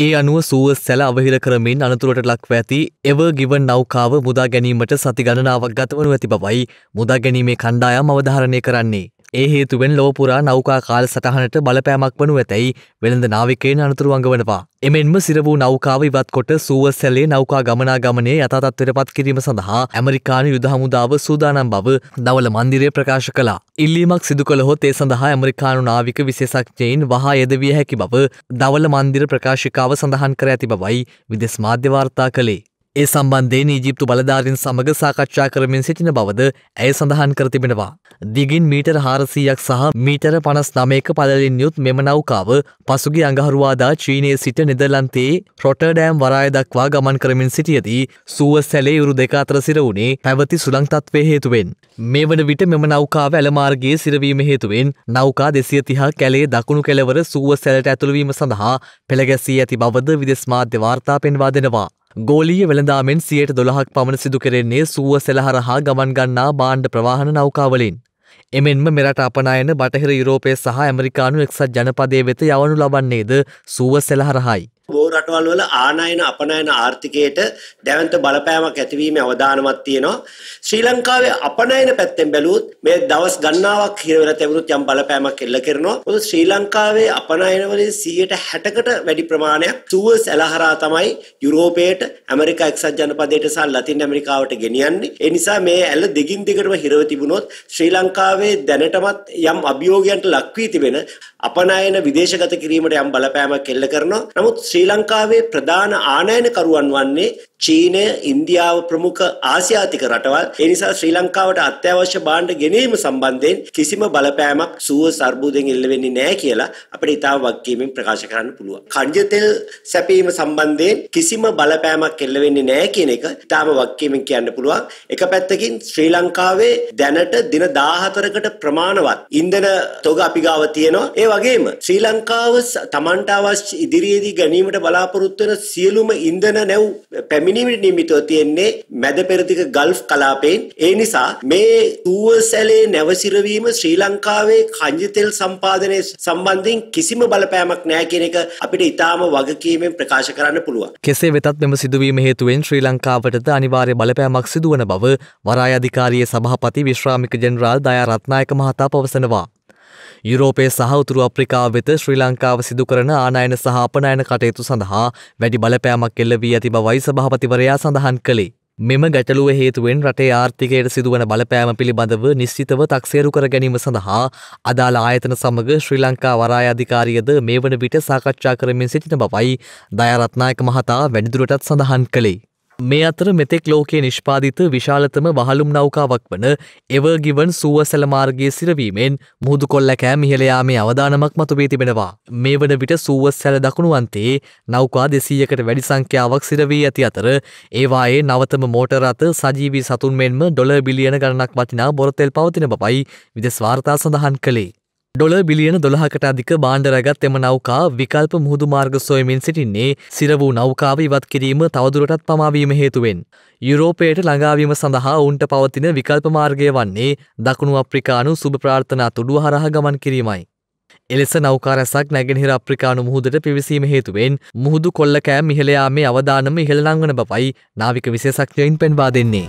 ඒ අනුව සුවස් සැල අවහිර කරමින් අනතුරට ලක්ව ඇති එව ගිවන් නෞකාව මුදා ගැනීමට සති ගණනාවක් ගතවනු ඇති බවයි මුදා ගැනීමේ කණ්ඩායම් අවධාරණය කරන්නේ. ඒ හේතුවෙන් ලෝපුරා නෞකා කාල සටහනට බලපෑමක් වනු ඇතැයි වෙළඳ නාවිකයෙන් අනතුරුවඟ වනවා. එමෙන්ම සිර වූ නෞකාව ඉවත්කොට සුව සැලේ නෞකා ගමනා ගමනේ යතාතත්වයට පත් කිරීම සඳහා ඇමරිකානු යුදහමුදාව සූදානම් බව දවල මන්දිරය ප්‍රකාශ කලා. ඉල්ලීමක් සිදු කළහොත් ඒ සඳහා ඇමරිකානු නාවික විශේෂක්ඥයෙන් වහා යෙදවිය හැකි බව දවල මන්දිර ප්‍රකාශිකාව සඳහන් කර ඇති බවයි විදෙස් මාධ්‍යවාර්තා කළේ. ඒ සම්බන්ධයෙන් ඊජිප්තු බලධාරින් සමඟ සාකච්ඡා කරමින් සිටින බවද ඇය සඳහන් කර තිබෙනවා. දිගින් මීටර හාරසීයක් සහ මීටර පනස් නමයක පලලින් යුත් මෙම නෞකාව පසුගේ අඟහරුවාදා චීනයේ සිට නෙදලන්තේ ප්‍රොටඩෑම් වරාය දක්වා ගමන් කරමින් සිටියදී සුව සැලේ යුරු දෙක අතර සිර වුණේ පැවති සුළංතත්වය හේතුවෙන්. මේ වන විට මෙම නෞකාව ඇලමාර්ගයේ සිරවීම හේතුවෙන් නෞකා දෙසිය තිහා කැලේ දකුණු කෙලවර සුව සැලට ඇතුළවීම සඳහා පෙළගැසී ඇති බවද විදෙස් මාධ්‍ය වාර්තා පෙන්වා දෙනවා. ගෝලීය වෙළඳාමෙන් සියයට දොළහක් පමණ සිදු කරෙන්නේ සුව සෙලහර හා ගමන් ගන්නා බාණ්ඩ ප්‍රවාහන නෞකාවලින්. එමෙන්ම මෙරට අපනයන බටහිර යුරෝපය සහ ඇමරිකානු එක්සත් ජනපදය වෙත යවනු ලබන්නේද සුව සෙලහරහයි. බොහෝ රටවල් වල ආනයන අපනයන ආර්ථිකයට දැවන්ත බලපෑමක් ඇතිවීමේ අවධානමක් තියෙනවා. ශ්‍රී ලංකාවේ අපනයන පැත්තෙන් බැලුවොත් මේ දවස් ගණනාවක් හිර වෙලා තිබුණොත් යම් බලපෑමක් එල්ල කරනවා. මොකද ශ්‍රී ලංකාවේ අපනයන වලින් 160කට වැඩි ප්‍රමාණයක් සුවස් ඇලහරා තමයි යුරෝපයට, ඇමරිකා එක්සත් ජනපදයට සහ ලතින් ඇමරිකාවට ගෙනියන්නේ. ඒ නිසා මේ ඇල දිගින් දිගටම හිරව තිබුණොත් ශ්‍රී ලංකාවේ දැනටමත් යම් අභියෝගයන්ට ලක් වී තිබෙන අපනයන විදේශගත කිරීමට යම් බලපෑමක් එල්ල කරනවා. නමුත් ශ්‍රී ලංකාවේ ප්‍රධාන ආනයනකරුවන් වන්නේ චීනය ඉන්දියාව ප්‍රමුඛ ආසියාතික රටවල් ඒ නිසා ශ්‍රී ලංකාවට අත්‍යවශ්‍ය භාණ්ඩ ගෙනීම සම්බන්ධයෙන් කිසිම බලපෑමක් සුව සර්බුදෙන් එල්ල වෙන්නේ නැහැ කියලා අපිට ඉතාම වගකීමෙන් ප්‍රකාශ කරන්න පුළුවන්. කණ්ජ තෙල් සැපීම සම්බන්ධයෙන් කිසිම බලපෑමක් එල්ල වෙන්නේ නැහැ කියන එක ඉතාම වගකීමෙන් කියන්න පුළුවන්. එක පැත්තකින් ශ්‍රී ලංකාවේ දැනට දින 14කට ප්‍රමාණවත් ඉන්ධන තොග අපි ගාව තියෙනවා. ඒ වගේම ශ්‍රී ලංකාව Tamanට අවශ්‍ය ඉදිරියේදී ගැනීමට බලාපොරොත්තු වෙන සියලුම ඉන්ධන නැව් පැමිණ පැමිණීමට නිමිතව තියෙන්නේ මැද පෙරදිග ගල්ෆ් කලාපයෙන්. ඒ නිසා මේ සුවසැලේ නැවසිරවීම ශ්‍රී ලංකාවේ කංජි තෙල් සම්පාදනය සම්බන්ධයෙන් කිසිම බලපෑමක් නැහැ කියන එක අපිට ඉතාම වගකීමෙන් ප්‍රකාශ කරන්න පුළුවන්. කෙසේ වෙතත් මෙම සිදුවීම හේතුවෙන් ශ්‍රී ලංකාවටද අනිවාර්ය බලපෑමක් සිදුවන බව වරාය අධිකාරියේ සභාපති විශ්‍රාමික ජෙනරාල් දයා රත්නායක මහතා පවසනවා. යුරෝපය සහවතුරු අප්‍රිකා වෙත ශ්‍රී ලංකාව සිදු කරන ආනයන සහ අපනයන කටයුතු සඳහා වැඩි බලපෑමක් එල්ල වී ඇති බවයි සභාපතිවරයා සඳහන් කළේ. මෙම ගැටලුව හේතුවෙන් රටේ ආර්ථිකයට සිදුවන බලපෑම පිළිබඳව නිශ්චිතව තක්සේරු කර ගැනීම සඳහා අදාළ ආයතන සමග ශ්‍රී ලංකා වරාය අධිකාරියද මේ වන විට සාකච්ඡා කරමින් සිටින බවයි දයාරත්නායක මහතා වැඩිදුරටත් සඳහන් කළේ. මේ අතර මෙතෙක් ලෝකයේ නිෂ්පාදිත විශාලතම වහලුම් නෞකාවක් වන එවගිවන් සුව සැලමාර්ගයේ සිරවීමෙන් මුහුදු කොල්ලකෑ මිහලයාමේ අවධානමක් මතුවේ තිබෙනවා. මේ වන විට සුව සැල දකුණුවන්තේ නෞකා දෙසීයකට වැඩි සංඛ්‍යාවක් සිරවී ඇති අතර ඒවායේ නවතම මෝටරත සජීවී සතුන් මෙන්ම ඩොල බිලියන ගණනක් වටිනා බොරතෙල් පවතින බවයි විදෙස් වාර්තා සඳහන් කළේ. ඩොල බිලියන දොළහකට අධික බාණ්ඩරගත් එම නෞකා විකල්ප මුහුදු මාර්ග සොයමින් සිටින්නේ සිර වූ නෞකාව ඉවත් කිරීම තවදුරටත් පමාවීම හේතුවෙන්. යුරෝපයට ළඟාවීම සඳහා ඔවුන්ට පවතින විකල්ප මාර්ගය වන්නේ දකුණු අප්‍රිකානු සුභ ප්‍රාර්ථනා තුඩුව හරහ ගමන් කිරීමයි. එලෙස නෞකාරැසක් නැගෙනහිර අප්‍රිකානු මුහුදට පිවිසීම හේතුවෙන් මුහුදු කොල්ල කෑම් ඉහළයාමේ අවධානම ඉහළලංවන බවයි නාවික විශේෂක්ඥයින් පෙන්වා දෙන්නේ.